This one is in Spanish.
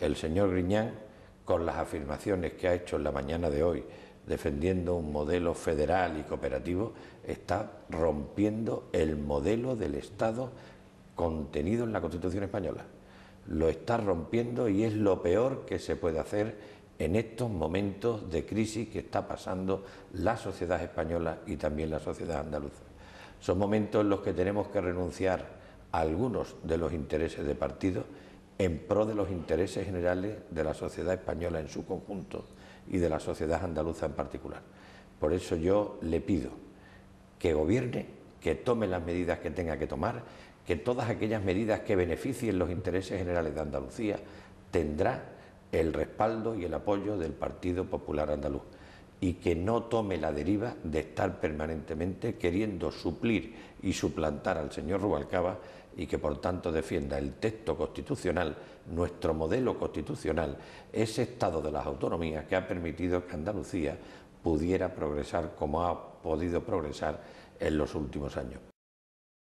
el señor Griñán con las afirmaciones que ha hecho en la mañana de hoy defendiendo un modelo federal y cooperativo, está rompiendo el modelo del Estado contenido en la Constitución española. Lo está rompiendo y es lo peor que se puede hacer en estos momentos de crisis que está pasando la sociedad española y también la sociedad andaluza. Son momentos en los que tenemos que renunciar a algunos de los intereses de partido en pro de los intereses generales de la sociedad española en su conjunto y de la sociedad andaluza en particular. Por eso yo le pido que gobierne, que tome las medidas que tenga que tomar, que todas aquellas medidas que beneficien los intereses generales de Andalucía tendrá el respaldo y el apoyo del Partido Popular Andaluz y que no tome la deriva de estar permanentemente queriendo suplir y suplantar al señor Rubalcaba y que por tanto defienda el texto constitucional, nuestro modelo constitucional, ese estado de las autonomías que ha permitido que Andalucía pudiera progresar como ha podido progresar en los últimos años.